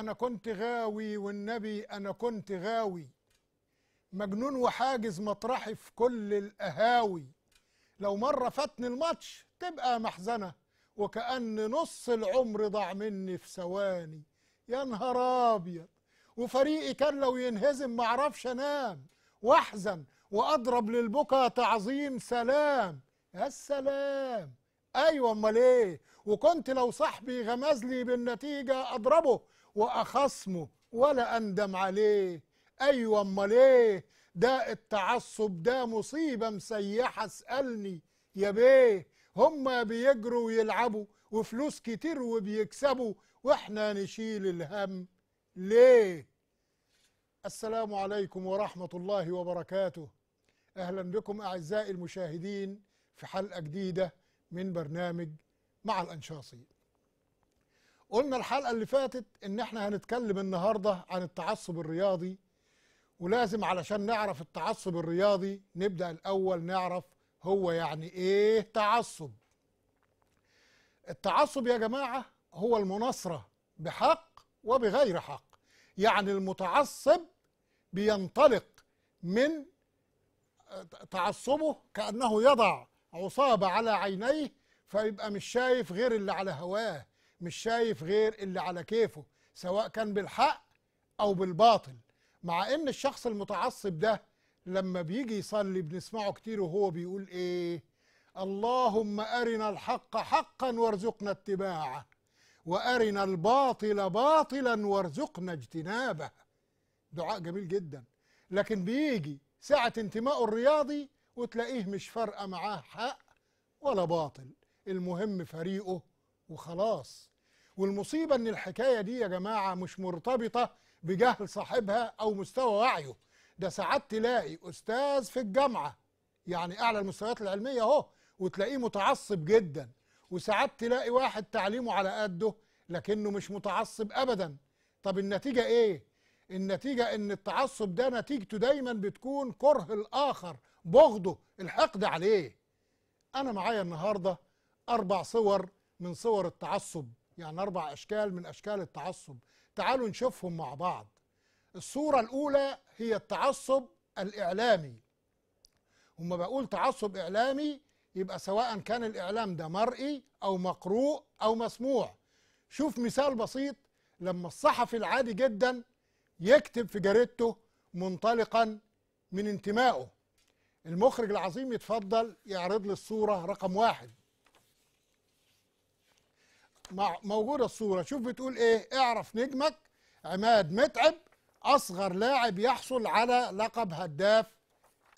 أنا كنت غاوي والنبي أنا كنت غاوي مجنون وحاجز مطرحي في كل القهاوي لو مرة فاتني الماتش تبقى محزنة وكأن نص العمر ضاع مني في ثواني يا نهار أبيض وفريقي كان لو ينهزم معرفش أنام وأحزن وأضرب للبكا تعظيم سلام يا السلام أيوة أمال إيه وكنت لو صاحبي غمزلي بالنتيجة أضربه واخصمه ولا اندم عليه ايوه امال ايه ده التعصب ده مصيبه مسيحه اسالني يا بيه هما بيجروا ويلعبوا وفلوس كتير وبيكسبوا واحنا نشيل الهم ليه السلام عليكم ورحمه الله وبركاته اهلا بكم اعزائي المشاهدين في حلقه جديده من برنامج مع الانشاصي قلنا الحلقه اللي فاتت ان احنا هنتكلم النهارده عن التعصب الرياضي ولازم علشان نعرف التعصب الرياضي نبدا الاول نعرف هو يعني ايه تعصب التعصب يا جماعه هو المناصره بحق وبغير حق يعني المتعصب بينطلق من تعصبه كانه يضع عصابه على عينيه فيبقى مش شايف غير اللي على هواه مش شايف غير اللي على كيفه سواء كان بالحق أو بالباطل مع إن الشخص المتعصب ده لما بيجي يصلي بنسمعه كتير وهو بيقول إيه اللهم أرنا الحق حقا وارزقنا اتباعه وأرنا الباطل باطلا وارزقنا اجتنابه دعاء جميل جدا لكن بيجي ساعة انتمائه الرياضي وتلاقيه مش فارقة معاه حق ولا باطل المهم فريقه وخلاص والمصيبة ان الحكاية دي يا جماعة مش مرتبطة بجهل صاحبها او مستوى وعيه ده ساعات تلاقي استاذ في الجامعة يعني اعلى المستويات العلمية اهو وتلاقيه متعصب جدا وساعات تلاقي واحد تعليمه على قده لكنه مش متعصب ابدا طب النتيجة ايه النتيجة ان التعصب ده نتيجته دايما بتكون كره الاخر بغضه الحقد عليه انا معايا النهاردة اربع صور من صور التعصب يعني أربع أشكال من أشكال التعصب تعالوا نشوفهم مع بعض الصورة الأولى هي التعصب الإعلامي وما بقول تعصب إعلامي يبقى سواء كان الإعلام ده مرئي أو مقروء أو مسموع شوف مثال بسيط لما الصحفي العادي جدا يكتب في جريدته منطلقا من انتمائه المخرج العظيم يتفضل يعرض لي الصورة رقم واحد مع موجوده الصوره شوف بتقول ايه اعرف نجمك عماد متعب اصغر لاعب يحصل على لقب هداف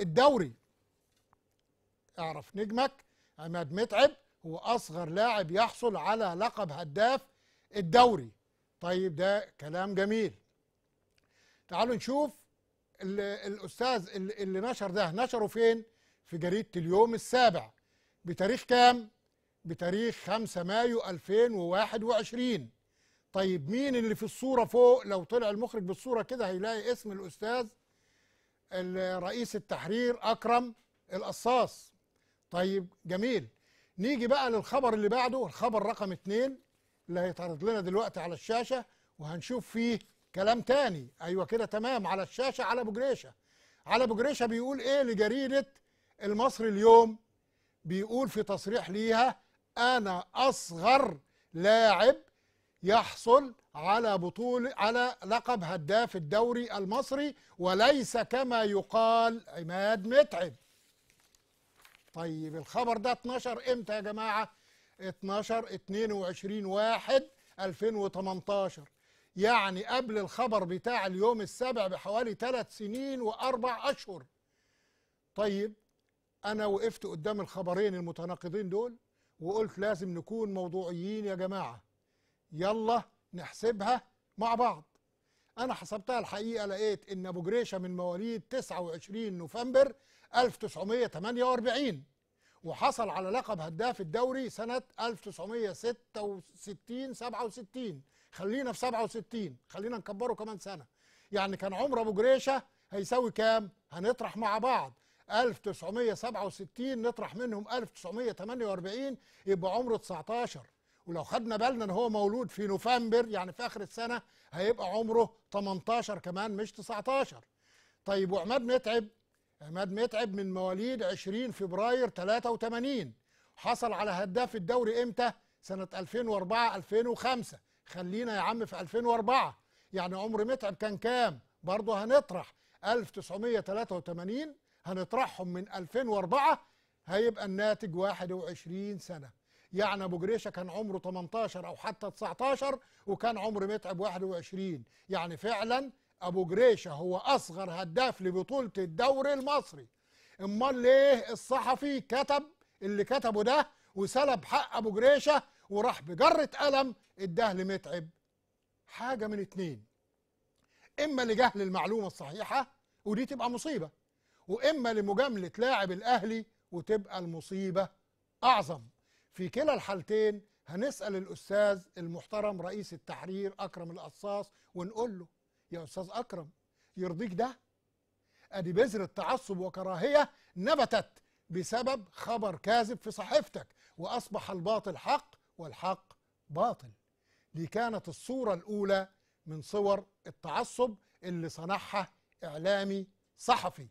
الدوري اعرف نجمك عماد متعب هو اصغر لاعب يحصل على لقب هداف الدوري طيب ده كلام جميل تعالوا نشوف الاستاذ اللي نشر ده نشره فين في جريده اليوم السابع بتاريخ كام بتاريخ 5 مايو 2021 طيب مين اللي في الصورة فوق لو طلع المخرج بالصورة كده هيلاقي اسم الأستاذ الرئيس التحرير أكرم القصاص طيب جميل نيجي بقى للخبر اللي بعده الخبر رقم اتنين اللي هيتعرض لنا دلوقتي على الشاشة وهنشوف فيه كلام تاني أيوة كده تمام على الشاشة على أبو جريشة على أبو جريشة بيقول إيه لجريدة المصري اليوم بيقول في تصريح ليها انا اصغر لاعب يحصل على بطول على لقب هداف الدوري المصري وليس كما يقال عماد متعب طيب الخبر ده 12 امتى يا جماعه 12 22 واحد 2018 يعني قبل الخبر بتاع اليوم السابع بحوالي تلات سنين واربع اشهر طيب انا وقفت قدام الخبرين المتناقضين دول وقلت لازم نكون موضوعيين يا جماعة يلا نحسبها مع بعض أنا حسبتها الحقيقة لقيت إن أبو جريشة من مواليد 29 نوفمبر 1948 وحصل على لقب هداف الدوري سنة 1966 67 خلينا في 67 خلينا نكبره كمان سنة يعني كان عمر أبو جريشة هيساوي كام؟ هنطرح مع بعض 1967 نطرح منهم 1948 يبقى عمره 19 ولو خدنا بالنا ان هو مولود في نوفمبر يعني في اخر السنه هيبقى عمره 18 كمان مش 19 طيب وعماد متعب عماد متعب من مواليد 20 فبراير 83 حصل على هداف الدوري امتى سنه 2004 2005 خلينا يا عم في 2004 يعني عمر متعب كان كام برضه هنطرح 1983 هنطرحهم من 2004 هيبقى الناتج 21 سنة يعني أبو جريشة كان عمره 18 أو حتى 19 وكان عمر متعب 21 يعني فعلا أبو جريشة هو أصغر هداف لبطولة الدوري المصري أمال ليه الصحفي كتب اللي كتبه ده وسلب حق أبو جريشة وراح بجرة قلم اداه لمتعب حاجة من اتنين إما لجهل المعلومة الصحيحة ودي تبقى مصيبة واما لمجامله لاعب الاهلي وتبقى المصيبه اعظم في كلا الحالتين هنسال الاستاذ المحترم رئيس التحرير اكرم القصاص ونقول له يا استاذ اكرم يرضيك ده ادي بذره تعصب وكراهيه نبتت بسبب خبر كاذب في صحيفتك واصبح الباطل حق والحق باطل دي كانت الصوره الاولى من صور التعصب اللي صنعها اعلامي صحفي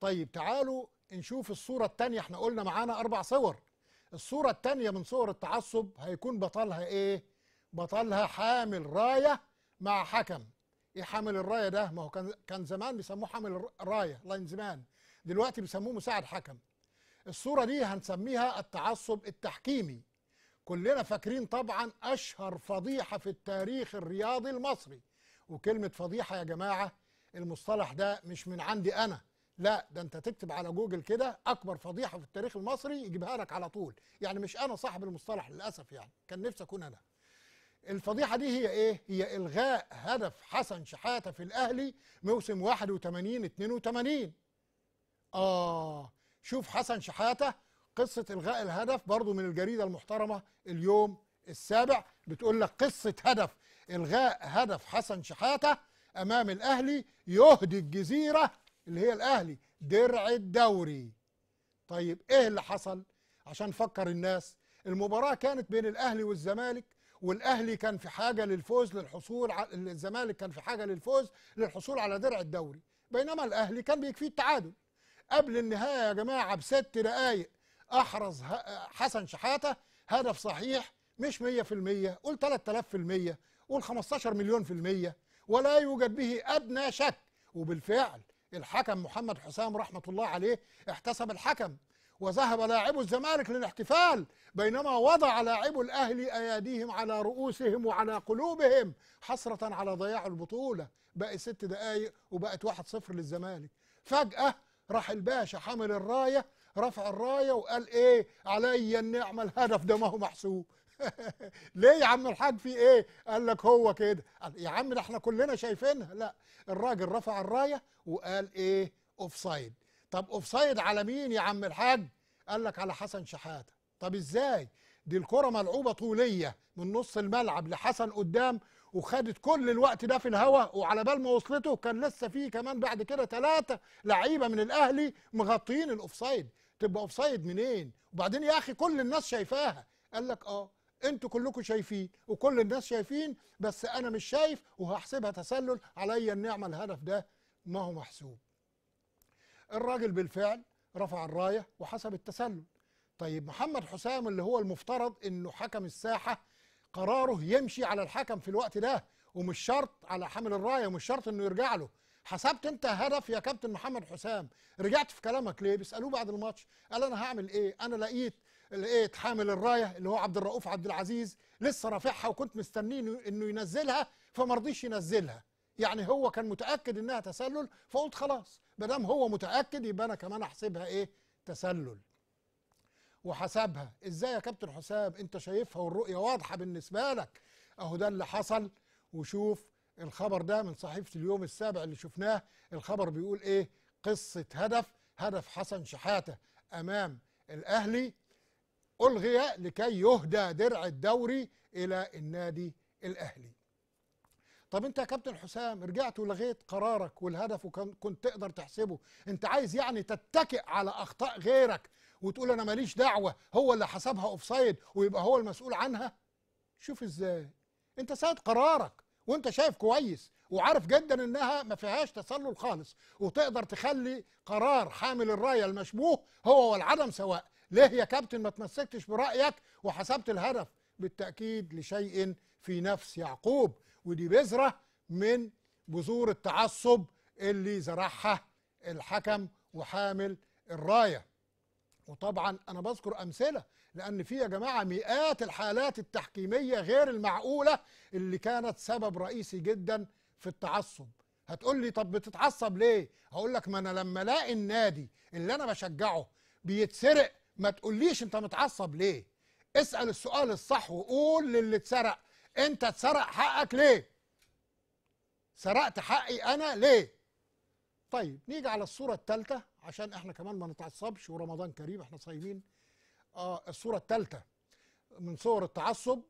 طيب تعالوا نشوف الصورة التانية احنا قلنا معانا أربع صور الصورة التانية من صور التعصب هيكون بطلها إيه؟ بطلها حامل راية مع حكم إيه حامل الراية ده؟ ما هو كان كان زمان بيسموه حامل راية لاين زمان دلوقتي بيسموه مساعد حكم الصورة دي هنسميها التعصب التحكيمي كلنا فاكرين طبعا أشهر فضيحة في التاريخ الرياضي المصري وكلمة فضيحة يا جماعة المصطلح ده مش من عندي أنا لا ده انت تكتب على جوجل كده اكبر فضيحه في التاريخ المصري يجيبها لك على طول يعني مش انا صاحب المصطلح للاسف يعني كان نفسي اكون انا الفضيحه دي هي ايه هي الغاء هدف حسن شحاته في الاهلي موسم 81 82 اه شوف حسن شحاته قصه الغاء الهدف برضو من الجريده المحترمه اليوم السابع بتقول لك قصه هدف الغاء هدف حسن شحاته امام الاهلي يهدي الجزيره اللي هي الاهلي درع الدوري طيب ايه اللي حصل عشان فكر الناس المباراه كانت بين الاهلي والزمالك والاهلي كان في حاجه للفوز للحصول على الزمالك كان في حاجه للفوز للحصول على درع الدوري بينما الاهلي كان بيكفيه التعادل قبل النهايه يا جماعه بست دقائق احرز حسن شحاته هدف صحيح مش 100% قول 3000% قول 15 مليون في المية ولا يوجد به ادنى شك وبالفعل الحكم محمد حسام رحمة الله عليه احتسب الحكم وذهب لاعب الزمالك للاحتفال بينما وضع لاعب الأهلي أياديهم على رؤوسهم وعلى قلوبهم حسرة على ضياع البطولة بقى ست دقايق وبقت واحد صفر للزمالك فجأة راح الباشا حامل الراية رفع الراية وقال إيه علي النعمة الهدف ده ما هو محسوب ليه يا عم الحاج في ايه قال لك هو كده يا عم ده احنا كلنا شايفينها لا الراجل رفع الرايه وقال ايه اوف سايد طب اوف سايد على مين يا عم الحاج قال لك على حسن شحاته طب ازاي دي الكره ملعوبه طوليه من نص الملعب لحسن قدام وخدت كل الوقت ده في الهوا وعلى بال ما وصلته كان لسه فيه كمان بعد كده ثلاثه لعيبه من الاهلي مغطيين الاوفسايد تبقى اوفسايد منين وبعدين يا اخي كل الناس شايفاها قال لك اه انتوا كلكم شايفين وكل الناس شايفين بس انا مش شايف وهحسبها تسلل عليا النعمه الهدف ده ما هو محسوب الراجل بالفعل رفع الرايه وحسب التسلل طيب محمد حسام اللي هو المفترض انه حكم الساحه قراره يمشي على الحكم في الوقت ده ومش شرط على حامل الرايه ومش شرط انه يرجع له حسبت انت هدف يا كابتن محمد حسام رجعت في كلامك ليه بيسالوه بعد الماتش قال انا هعمل ايه انا لقيت اللي ايه حامل الرايه اللي هو عبد الرؤوف عبد العزيز لسه رافعها وكنت مستنيه انه ينزلها فما رضيش ينزلها يعني هو كان متاكد انها تسلل فقلت خلاص ما دام هو متاكد يبقى انا كمان احسبها ايه تسلل وحسبها ازاي يا كابتن حسام انت شايفها والرؤيه واضحه بالنسبه لك اهو ده اللي حصل وشوف الخبر ده من صحيفه اليوم السابع اللي شفناه الخبر بيقول ايه قصه هدف هدف حسن شحاته امام الاهلي ألغي لكي يهدى درع الدوري إلى النادي الأهلي طب انت يا كابتن حسام رجعت ولغيت قرارك والهدف وكنت تقدر تحسبه انت عايز يعني تتكئ على اخطاء غيرك وتقول انا ماليش دعوه هو اللي حسبها اوفسايد ويبقى هو المسؤول عنها شوف ازاي انت سايد قرارك وانت شايف كويس وعارف جدا انها ما فيهاش تسلل خالص وتقدر تخلي قرار حامل الرايه المشبوه هو والعدم سواء ليه يا كابتن ما تمسكتش برأيك وحسبت الهدف بالتأكيد لشيء في نفس يعقوب ودي بذرة من بذور التعصب اللي زرعها الحكم وحامل الراية وطبعا أنا بذكر أمثلة لأن في يا جماعة مئات الحالات التحكيمية غير المعقولة اللي كانت سبب رئيسي جدا في التعصب هتقول لي طب بتتعصب ليه؟ هقول لك ما أنا لما ألاقي النادي اللي أنا بشجعه بيتسرق ما تقوليش انت متعصب ليه اسال السؤال الصح وقول للي اتسرق انت اتسرق حقك ليه سرقت حقي انا ليه طيب نيجي على الصوره الثالثه عشان احنا كمان ما نتعصبش ورمضان كريم احنا صايمين اه الصوره الثالثه من صور التعصب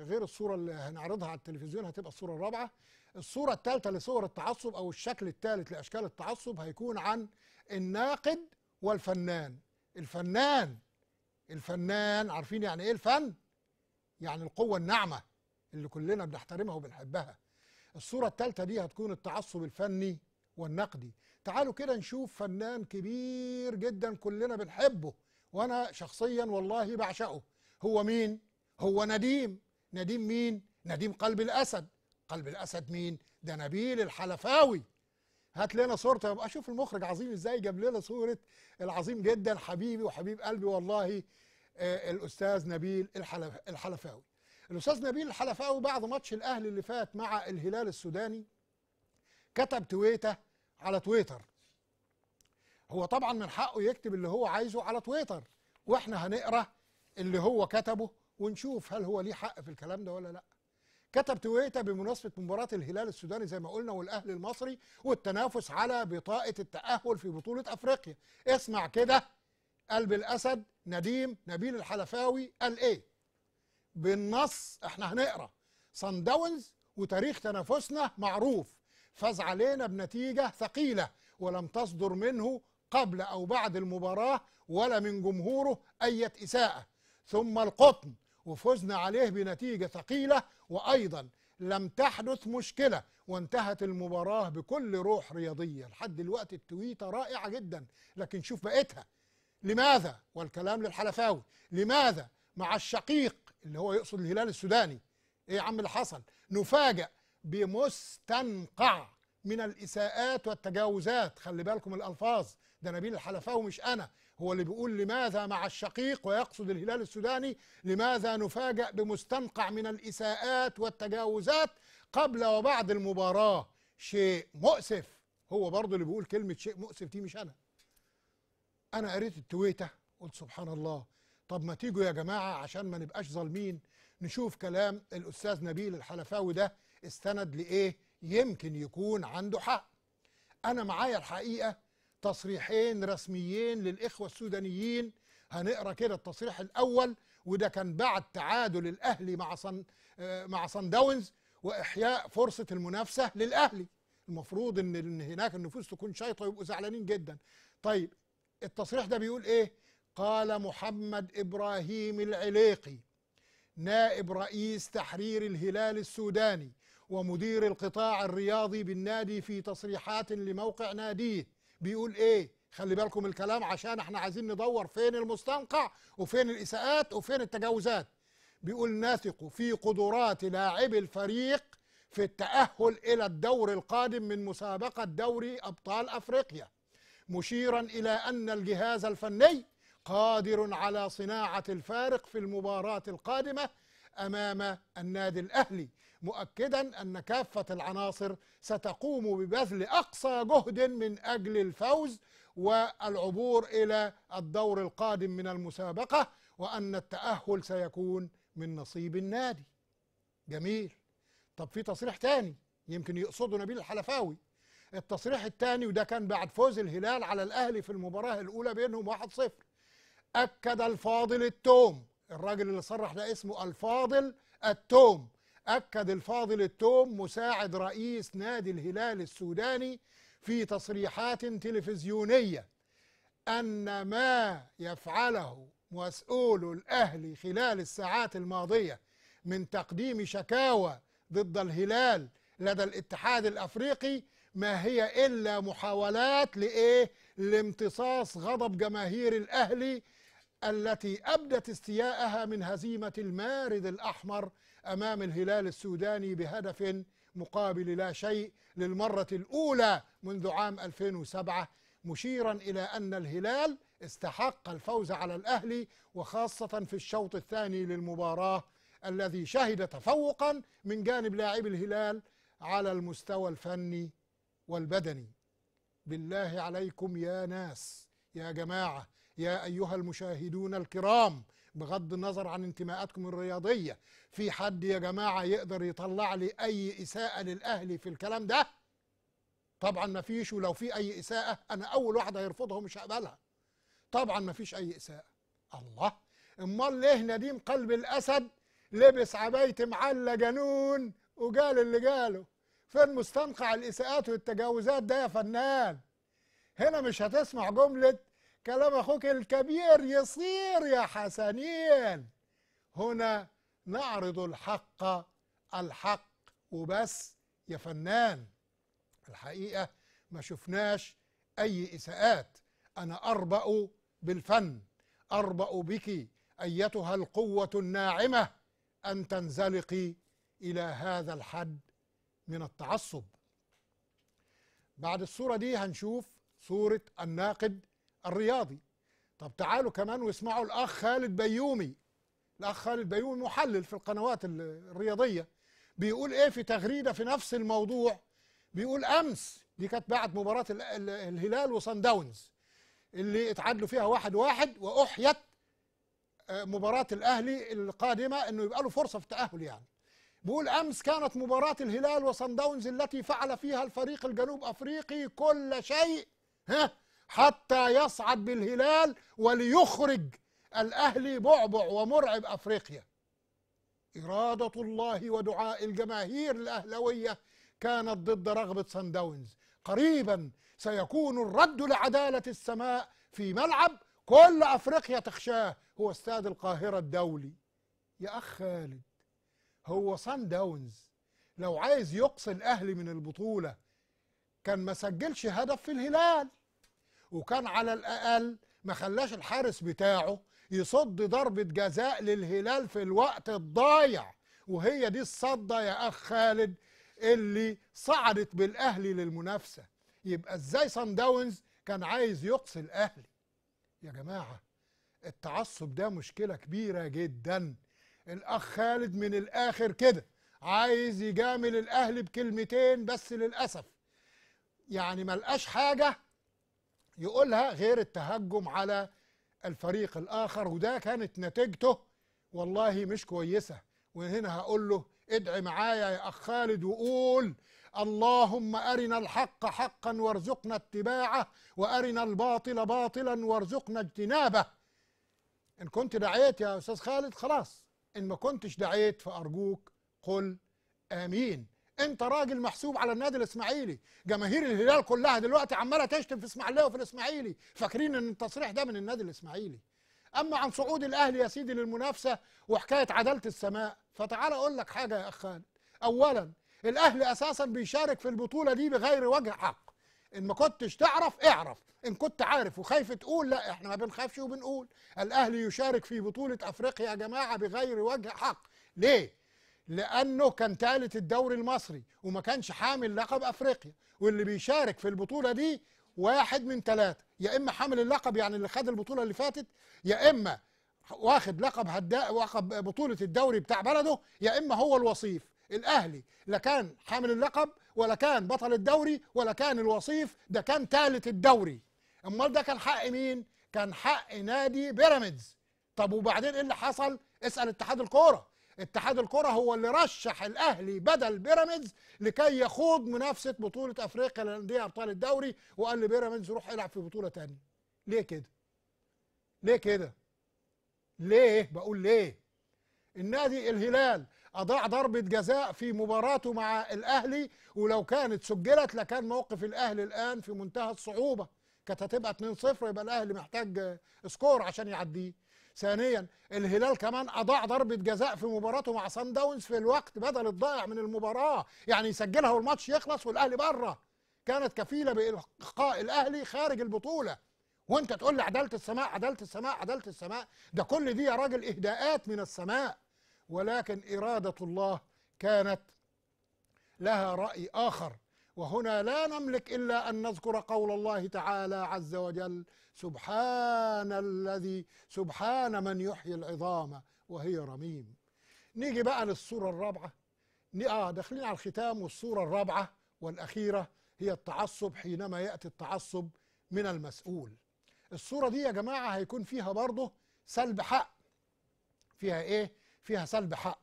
غير الصوره اللي هنعرضها على التلفزيون هتبقى الصوره الرابعه الصوره الثالثه لصور التعصب او الشكل الثالث لاشكال التعصب هيكون عن الناقد والفنان الفنان الفنان عارفين يعني ايه الفن يعني القوه الناعمه اللي كلنا بنحترمها وبنحبها الصوره الثالثه دي هتكون التعصب الفني والنقدي تعالوا كده نشوف فنان كبير جدا كلنا بنحبه وانا شخصيا والله بعشقه هو مين هو نديم نديم مين نديم قلب الاسد قلب الاسد مين ده نبيل الحلفاوي هات لنا صورته ابقى اشوف المخرج عظيم ازاي جاب لنا صوره العظيم جدا حبيبي وحبيب قلبي والله آه الاستاذ نبيل الحلف الحلفاوي الاستاذ نبيل الحلفاوي بعد ماتش الاهلي اللي فات مع الهلال السوداني كتب تويته على تويتر هو طبعا من حقه يكتب اللي هو عايزه على تويتر واحنا هنقرا اللي هو كتبه ونشوف هل هو ليه حق في الكلام ده ولا لا كتب تويته بمناسبه مباراه الهلال السوداني زي ما قلنا والاهلي المصري والتنافس على بطاقه التاهل في بطوله افريقيا اسمع كده قلب الاسد نديم نبيل الحلفاوي قال ايه بالنص احنا هنقرا صن داونز وتاريخ تنافسنا معروف فاز علينا بنتيجه ثقيله ولم تصدر منه قبل او بعد المباراه ولا من جمهوره اي اساءه ثم القطن وفزنا عليه بنتيجة ثقيلة وأيضا لم تحدث مشكلة وانتهت المباراة بكل روح رياضية لحد دلوقتي التويتة رائعة جدا لكن شوف بقيتها لماذا والكلام للحلفاوي لماذا مع الشقيق اللي هو يقصد الهلال السوداني ايه يا عم اللي حصل نفاجأ بمستنقع من الإساءات والتجاوزات خلي بالكم الألفاظ ده نبيل الحلفاوي مش أنا هو اللي بيقول لماذا مع الشقيق ويقصد الهلال السوداني لماذا نفاجأ بمستنقع من الإساءات والتجاوزات قبل وبعد المباراة شيء مؤسف هو برضه اللي بيقول كلمة شيء مؤسف دي مش أنا أنا قريت التويتة قلت سبحان الله طب ما تيجوا يا جماعة عشان ما نبقاش ظالمين نشوف كلام الأستاذ نبيل الحلفاوي ده استند لإيه يمكن يكون عنده حق أنا معايا الحقيقة تصريحين رسميين للإخوة السودانيين هنقرا كده التصريح الأول وده كان بعد تعادل الأهلي مع صن آه، مع صن داونز وإحياء فرصة المنافسة للأهلي المفروض إن هناك النفوس تكون شايطة ويبقوا زعلانين جدا طيب التصريح ده بيقول إيه قال محمد إبراهيم العليقي نائب رئيس تحرير الهلال السوداني ومدير القطاع الرياضي بالنادي في تصريحات لموقع ناديه بيقول ايه خلي بالكم الكلام عشان احنا عايزين ندور فين المستنقع وفين الاساءات وفين التجاوزات بيقول نثق في قدرات لاعبي الفريق في التاهل الى الدور القادم من مسابقه دوري ابطال افريقيا مشيرا الى ان الجهاز الفني قادر على صناعه الفارق في المباراه القادمه امام النادي الاهلي مؤكدا أن كافة العناصر ستقوم ببذل أقصى جهد من أجل الفوز والعبور إلى الدور القادم من المسابقة وأن التأهل سيكون من نصيب النادي جميل طب في تصريح تاني يمكن يقصده نبيل الحلفاوي التصريح الثاني وده كان بعد فوز الهلال على الأهلي في المباراة الأولى بينهم 1-0 أكد الفاضل التوم الراجل اللي صرح ده اسمه الفاضل التوم أكد الفاضل التوم مساعد رئيس نادي الهلال السوداني في تصريحات تلفزيونية أن ما يفعله مسؤول الأهلي خلال الساعات الماضية من تقديم شكاوى ضد الهلال لدى الاتحاد الأفريقي ما هي إلا محاولات لإيه؟ لامتصاص غضب جماهير الأهلي التي أبدت استياءها من هزيمة المارد الأحمر أمام الهلال السوداني بهدف مقابل لا شيء للمرة الأولى منذ عام 2007 مشيرا إلى أن الهلال استحق الفوز على الأهلي وخاصة في الشوط الثاني للمباراة الذي شهد تفوقا من جانب لاعبي الهلال على المستوى الفني والبدني بالله عليكم يا ناس يا جماعة يا أيها المشاهدون الكرام بغض النظر عن انتماءاتكم الرياضيه في حد يا جماعه يقدر يطلع لي اي اساءه للاهلي في الكلام ده طبعا ما فيش ولو في اي اساءه انا اول واحد هيرفضها ومش هقبلها طبعا ما فيش اي اساءه الله امال ليه نديم قلب الاسد لبس عبايه معلى جنون وجال اللي جاله فين مستنقع الاساءات والتجاوزات ده يا فنان هنا مش هتسمع جمله كلام أخوك الكبير يصير يا حسنين هنا نعرض الحق الحق وبس يا فنان الحقيقة ما شفناش أي إساءات أنا أربأ بالفن أربأ بك أيتها القوة الناعمة أن تنزلقي إلى هذا الحد من التعصب بعد الصورة دي هنشوف صورة الناقد الرياضي طب تعالوا كمان واسمعوا الأخ خالد بيومي الأخ خالد بيومي محلل في القنوات الرياضية بيقول إيه في تغريدة في نفس الموضوع بيقول أمس دي كانت بعد مباراة الهلال وصن داونز اللي اتعادلوا فيها واحد واحد وأحيت آه، مباراة الأهلي القادمة إنه يبقى له فرصة في التأهل يعني بيقول امس كانت مباراه الهلال وصن داونز التي فعل فيها الفريق الجنوب افريقي كل شيء ها حتى يصعد بالهلال وليخرج الأهلي بعبع ومرعب أفريقيا إرادة الله ودعاء الجماهير الأهلوية كانت ضد رغبة سان داونز قريبا سيكون الرد لعدالة السماء في ملعب كل أفريقيا تخشاه هو استاد القاهرة الدولي يا أخ خالد هو سان داونز لو عايز يقصي الأهلي من البطولة كان ما سجلش هدف في الهلال وكان على الأقل ما خلاش الحارس بتاعه يصد ضربة جزاء للهلال في الوقت الضايع وهي دي الصدة يا أخ خالد اللي صعدت بالأهلي للمنافسة يبقى إزاي سان داونز كان عايز يقصي الأهلي يا جماعة التعصب ده مشكلة كبيرة جدا الأخ خالد من الآخر كده عايز يجامل الأهلي بكلمتين بس للأسف يعني ملقاش حاجة يقولها غير التهجم على الفريق الآخر وده كانت نتيجته والله مش كويسة وهنا هقول له ادعي معايا يا أخ خالد وقول اللهم أرنا الحق حقا وارزقنا اتباعه وأرنا الباطل باطلا وارزقنا اجتنابه إن كنت دعيت يا أستاذ خالد خلاص إن ما كنتش دعيت فأرجوك قل آمين انت راجل محسوب على النادي الاسماعيلي جماهير الهلال كلها دلوقتي عماله تشتم في اسماعيليه وفي الاسماعيلي فاكرين ان التصريح ده من النادي الاسماعيلي اما عن صعود الاهلي يا سيدي للمنافسه وحكايه عداله السماء فتعال اقول لك حاجه يا اخان اولا الاهلي اساسا بيشارك في البطوله دي بغير وجه حق ان ما كنتش تعرف اعرف ان كنت عارف وخايف تقول لا احنا ما بنخافش وبنقول الاهلي يشارك في بطوله افريقيا يا جماعه بغير وجه حق ليه لانه كان ثالث الدوري المصري وما كانش حامل لقب افريقيا واللي بيشارك في البطوله دي واحد من ثلاثه يا اما حامل اللقب يعني اللي خد البطوله اللي فاتت يا اما واخد لقب هداء واخد بطوله الدوري بتاع بلده يا اما هو الوصيف الاهلي لا كان حامل اللقب ولا كان بطل الدوري ولا كان الوصيف ده كان ثالث الدوري امال ده كان حق مين كان حق نادي بيراميدز طب وبعدين ايه اللي حصل اسال اتحاد الكوره اتحاد الكره هو اللي رشح الاهلي بدل بيراميدز لكي يخوض منافسه بطوله افريقيا للانديه ابطال الدوري وقال لبيراميدز روح العب في بطوله تانية ليه كده ليه كده ليه بقول ليه النادي الهلال أضاع ضربة جزاء في مباراته مع الأهلي ولو كانت سجلت لكان موقف الأهلي الآن في منتهى الصعوبة كانت هتبقى 2-0 يبقى الأهلي محتاج سكور عشان يعديه ثانيا الهلال كمان أضاع ضربة جزاء في مباراته مع سان داونز في الوقت بدل الضائع من المباراة يعني يسجلها والماتش يخلص والأهلي بره كانت كفيلة بإلقاء الأهلي خارج البطولة وانت تقول لي عداله السماء عداله السماء عداله السماء ده كل دي يا راجل اهداءات من السماء ولكن اراده الله كانت لها راي اخر وهنا لا نملك الا ان نذكر قول الله تعالى عز وجل سبحان الذي سبحان من يحيي العظام وهي رميم نيجي بقى للصوره الرابعه اه داخلين على الختام والصوره الرابعه والاخيره هي التعصب حينما ياتي التعصب من المسؤول الصوره دي يا جماعه هيكون فيها برضه سلب حق فيها ايه فيها سلب حق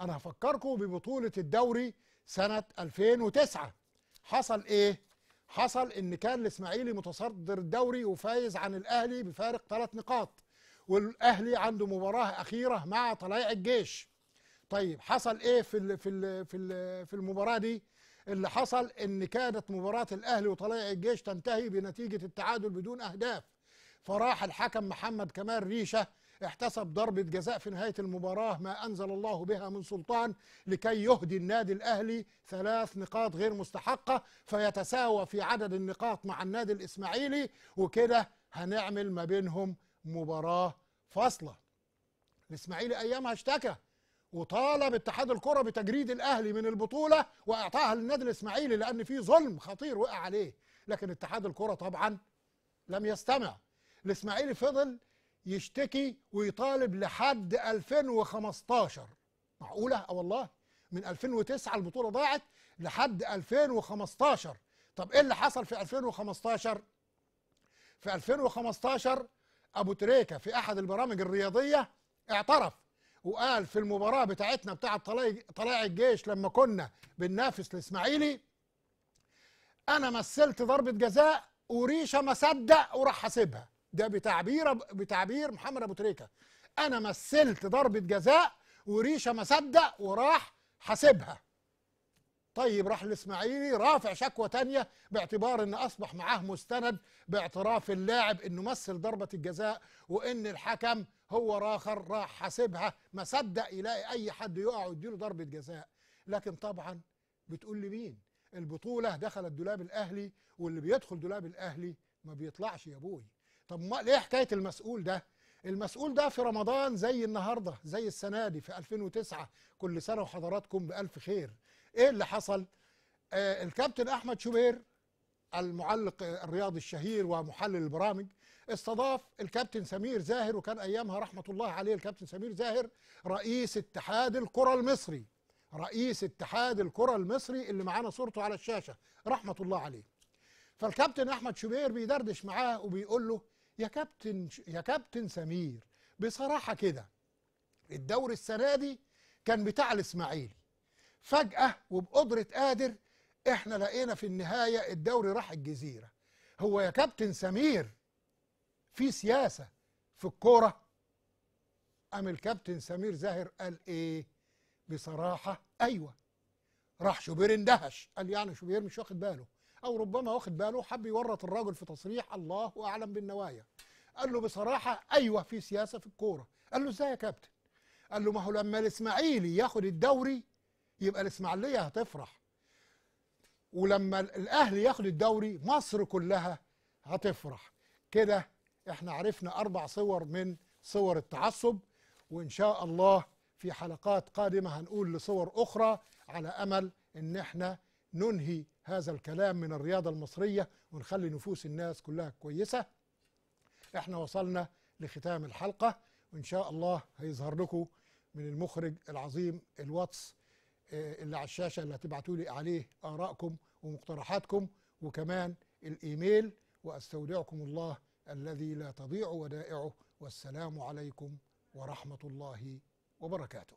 انا هفكركم ببطوله الدوري سنه 2009 حصل ايه حصل ان كان الاسماعيلي متصدر الدوري وفايز عن الاهلي بفارق ثلاث نقاط والاهلي عنده مباراه اخيره مع طلائع الجيش طيب حصل ايه في الـ في الـ في الـ في المباراه دي اللي حصل ان كانت مباراه الاهلي وطلائع الجيش تنتهي بنتيجه التعادل بدون اهداف فراح الحكم محمد كمال ريشه احتسب ضربة جزاء في نهاية المباراة ما أنزل الله بها من سلطان لكي يهدي النادي الأهلي ثلاث نقاط غير مستحقة فيتساوى في عدد النقاط مع النادي الإسماعيلي وكده هنعمل ما بينهم مباراة فاصلة الإسماعيلي أيامها اشتكى وطالب اتحاد الكرة بتجريد الأهلي من البطولة وإعطائها للنادي الإسماعيلي لأن في ظلم خطير وقع عليه لكن اتحاد الكرة طبعا لم يستمع الإسماعيلي فضل يشتكي ويطالب لحد 2015 معقولة؟ اه والله من 2009 البطولة ضاعت لحد 2015 طب ايه اللي حصل في 2015 في 2015 ابو تريكة في احد البرامج الرياضية اعترف وقال في المباراة بتاعتنا بتاعة طلائع الجيش لما كنا بننافس الاسماعيلي انا مثلت ضربة جزاء وريشة ما صدق وراح حاسبها ده بتعبير بتعبير محمد ابو تريكه انا مثلت ضربه جزاء وريشه ما صدق وراح حاسبها طيب راح الاسماعيلي رافع شكوى تانية باعتبار ان اصبح معاه مستند باعتراف اللاعب انه مثل ضربه الجزاء وان الحكم هو راخر راح حاسبها ما صدق يلاقي اي حد يقع ويديله ضربه جزاء لكن طبعا بتقول لي مين البطوله دخلت دولاب الاهلي واللي بيدخل دولاب الاهلي ما بيطلعش يا ابوي طب ما ليه حكايه المسؤول ده المسؤول ده في رمضان زي النهارده زي السنه دي في 2009 كل سنه وحضراتكم بالف خير ايه اللي حصل آه الكابتن احمد شوبير المعلق الرياضي الشهير ومحلل البرامج استضاف الكابتن سمير زاهر وكان ايامها رحمه الله عليه الكابتن سمير زاهر رئيس اتحاد الكره المصري رئيس اتحاد الكره المصري اللي معانا صورته على الشاشه رحمه الله عليه فالكابتن احمد شوبير بيدردش معاه وبيقول له يا كابتن يا كابتن سمير بصراحه كده الدوري السنه دي كان بتاع الاسماعيلي فجاه وبقدره قادر احنا لقينا في النهايه الدوري راح الجزيره هو يا كابتن سمير في سياسه في الكوره قام الكابتن سمير زاهر قال ايه بصراحه ايوه راح شوبير اندهش قال يعني شوبير مش واخد باله أو ربما واخد باله حب يورط الراجل في تصريح الله أعلم بالنوايا قال له بصراحة أيوه في سياسة في الكورة قال له إزاي يا كابتن قال له ما هو لما الإسماعيلي ياخد الدوري يبقى الإسماعيلية هتفرح ولما الأهلي ياخد الدوري مصر كلها هتفرح كده احنا عرفنا أربع صور من صور التعصب وإن شاء الله في حلقات قادمة هنقول لصور أخرى على أمل إن احنا ننهي هذا الكلام من الرياضة المصرية ونخلي نفوس الناس كلها كويسة احنا وصلنا لختام الحلقة وإن شاء الله هيظهر لكم من المخرج العظيم الواتس آه، اللي على الشاشة اللي هتبعتوا لي عليه آرائكم ومقترحاتكم وكمان الإيميل وأستودعكم الله الذي لا تضيع ودائعه والسلام عليكم ورحمة الله وبركاته.